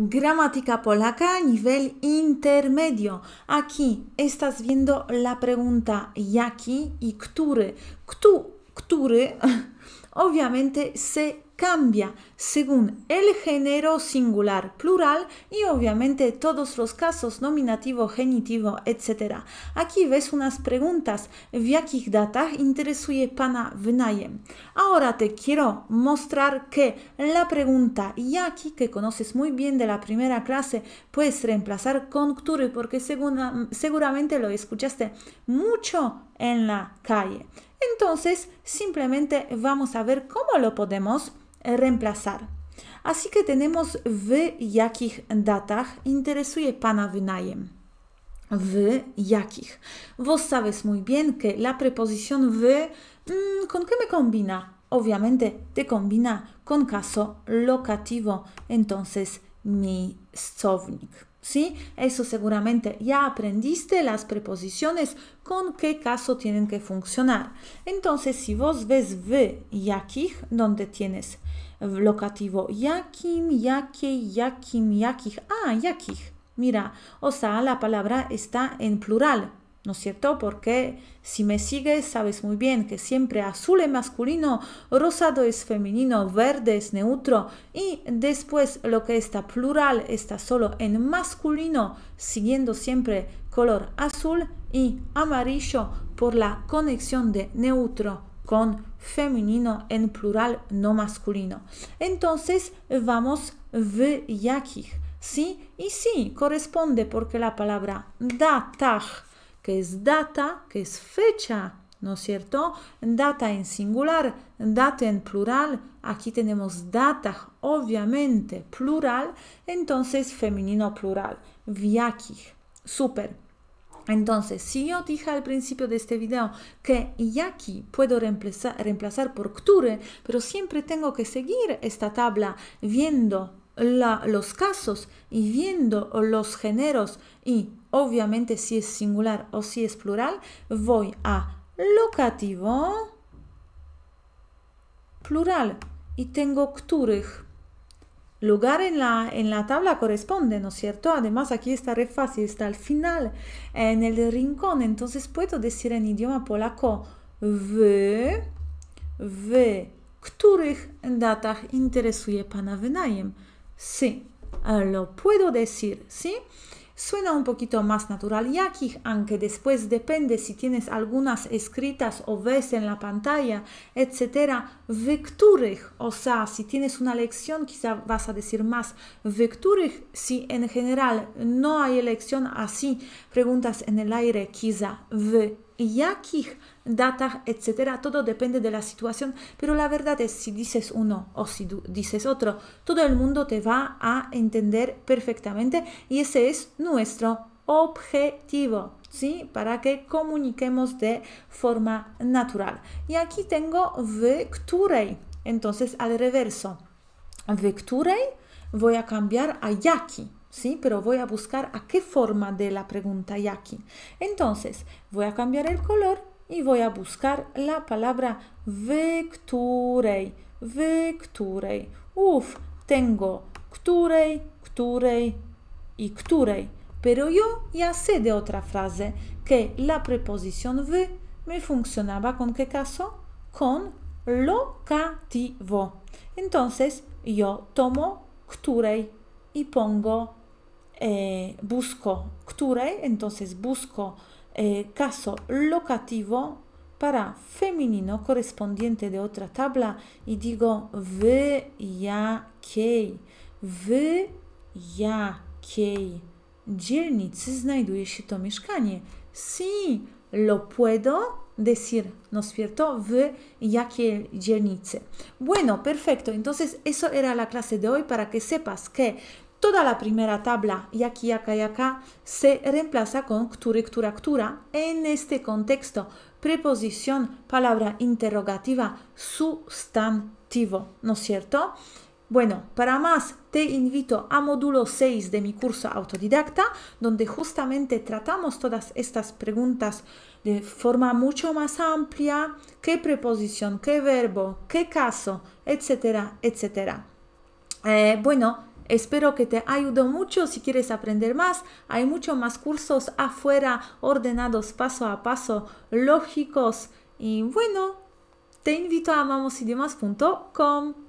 Gramática polaca nivel intermedio. Aquí estás viendo la pregunta jaki y który. Kto, który obviamente se cambia según el género singular, plural y obviamente todos los casos nominativo, genitivo, etc. Aquí ves unas preguntas, ¿w jakich datach interesuje Pana wynajem? Ahora te quiero mostrar que la pregunta jaki, que conoces muy bien de la primera clase, puedes reemplazar con który, porque seguramente lo escuchaste mucho en la calle. Entonces, simplemente vamos a ver cómo lo podemos reemplazar. Así que tenemos w jakich datach interesuje Pana wynajem. W jakich. Vos sabes muy bien que la preposición w, mm, ¿con qué me combina? Obviamente te combina con caso locativo, entonces mi ¿Sí? Eso seguramente ya aprendiste las preposiciones con qué caso tienen que funcionar. Entonces, si vos ves v yakich, donde tienes locativo YAKIM, yaki YAKIM, yakich, ah, yakich. Mira, o sea, la palabra está en plural. ¿No es cierto? Porque si me sigues sabes muy bien que siempre azul es masculino, rosado es femenino, verde es neutro y después lo que está plural está solo en masculino, siguiendo siempre color azul y amarillo por la conexión de neutro con femenino en plural no masculino. Entonces vamos v ¿Sí? Y sí, corresponde porque la palabra datach que es data, que es fecha, ¿no es cierto? Data en singular, data en plural. Aquí tenemos data, obviamente, plural, entonces femenino plural. Viakich. Super. Entonces, si yo dije al principio de este video que yaki puedo reemplazar, por kture, pero siempre tengo que seguir esta tabla viendo los casos y viendo los géneros y obviamente si es singular o si es plural, voy a locativo plural y tengo których. Lugar en la, en la tabla corresponde, ¿no es cierto? Además aquí está re está al final, en el rincón, entonces puedo decir en idioma polaco wy, wy, których datach interesuje Pana wynajem sí. Ah, lo puedo decir, ¿sí? Suena un poquito más natural. Y aquí, aunque después depende si tienes algunas escritas o ves en la pantalla, etcétera, w o sea, si tienes una lección, quizá vas a decir más, w si en general no hay elección así, preguntas en el aire, quizá ve aquí data etcétera. Todo depende de la situación, pero la verdad es si dices uno o si dices otro, todo el mundo te va a entender perfectamente y ese es nuestro objetivo, ¿sí? Para que comuniquemos de forma natural. Y aquí tengo w entonces al reverso. W której voy a cambiar a jaki. ¿sí? Pero voy a buscar a qué forma de la pregunta ¿y aquí. Entonces, voy a cambiar el color y voy a buscar la palabra której, której. Uf, tengo której, której y której. Pero yo ya sé de otra frase que la preposición v me funcionaba con qué caso? Con locativo. Entonces yo tomo której y pongo eh, busco której, entonces busco eh, caso locativo para femenino correspondiente de otra tabla y digo ya ja, kiej. ya ya dzielnicy znajduje się to mieszkanie? Si, lo puedo decir, ¿no es cierto? ya qué dzielnicy. Bueno, perfecto. Entonces, eso era la clase de hoy para que sepas que Toda la primera tabla, y aquí, acá y acá, se reemplaza con który, która, która. En este contexto, preposición, palabra interrogativa, sustantivo, ¿no es cierto? Bueno, para más te invito a módulo 6 de mi curso autodidacta, donde justamente tratamos todas estas preguntas de forma mucho más amplia, qué preposición, qué verbo, qué caso, etcétera, etcétera. Eh, bueno, Espero que te ayudó mucho. Si quieres aprender más, hay muchos más cursos afuera ordenados paso a paso, lógicos. Y bueno, te invito a amamosidiomas.com